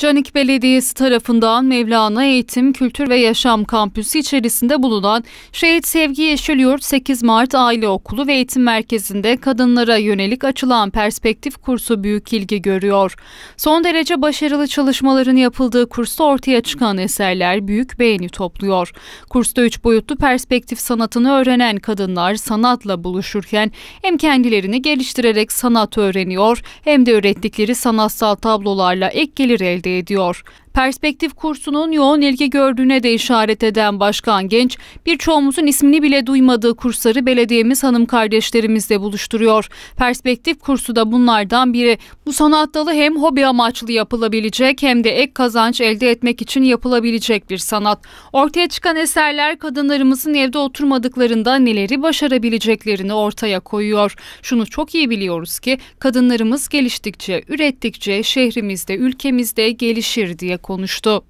Canik Belediyesi tarafından Mevlana Eğitim, Kültür ve Yaşam Kampüsü içerisinde bulunan Şehit Sevgi Yeşilyurt 8 Mart Aile Okulu ve Eğitim Merkezi'nde kadınlara yönelik açılan perspektif kursu büyük ilgi görüyor. Son derece başarılı çalışmaların yapıldığı kursta ortaya çıkan eserler büyük beğeni topluyor. Kursta üç boyutlu perspektif sanatını öğrenen kadınlar sanatla buluşurken hem kendilerini geliştirerek sanat öğreniyor hem de öğrettikleri sanatsal tablolarla ek gelir elde elde ediyor perspektif kursunun yoğun ilgi gördüğüne de işaret eden Başkan Genç, birçoğumuzun ismini bile duymadığı kursları belediyemiz hanım kardeşlerimizle buluşturuyor. Perspektif kursu da bunlardan biri. Bu sanat dalı hem hobi amaçlı yapılabilecek hem de ek kazanç elde etmek için yapılabilecek bir sanat. Ortaya çıkan eserler kadınlarımızın evde oturmadıklarında neleri başarabileceklerini ortaya koyuyor. Şunu çok iyi biliyoruz ki kadınlarımız geliştikçe, ürettikçe şehrimizde, ülkemizde gelişir diye konuştu.